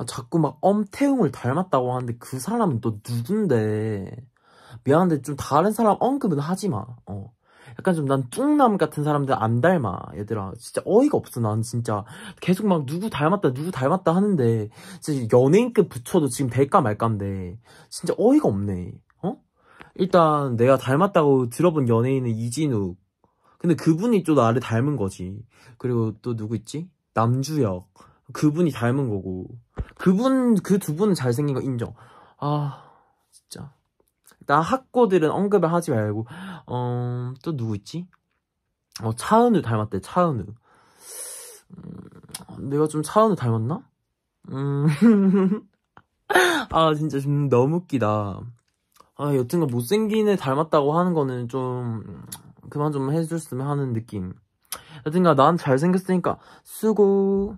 아, 자꾸 막 엄태웅을 닮았다고 하는데 그 사람은 또 누군데 미안한데 좀 다른 사람 언급은 하지 마. 어. 약간 좀 난 뚱남 같은 사람들 안 닮아 얘들아 진짜 어이가 없어 난 진짜 계속 막 누구 닮았다 누구 닮았다 하는데 진짜 연예인급 붙여도 지금 될까 말까인데 진짜 어이가 없네 어 일단 내가 닮았다고 들어본 연예인은 이진욱 근데 그분이 또 나를 닮은 거지 그리고 또 누구 있지 남주혁 그분이 닮은 거고 그분 그 두 분은 잘생긴 거 인정 아 진짜 나 학고들은 언급을 하지 말고 어 또 누구 있지? 어 차은우 닮았대 차은우 음, 내가 좀 차은우 닮았나? 음아 진짜 좀 너무 웃기다 아 여튼간 뭐 못생긴 애 닮았다고 하는 거는 좀 그만 좀 해줬으면 하는 느낌 여튼간 난 잘생겼으니까 수고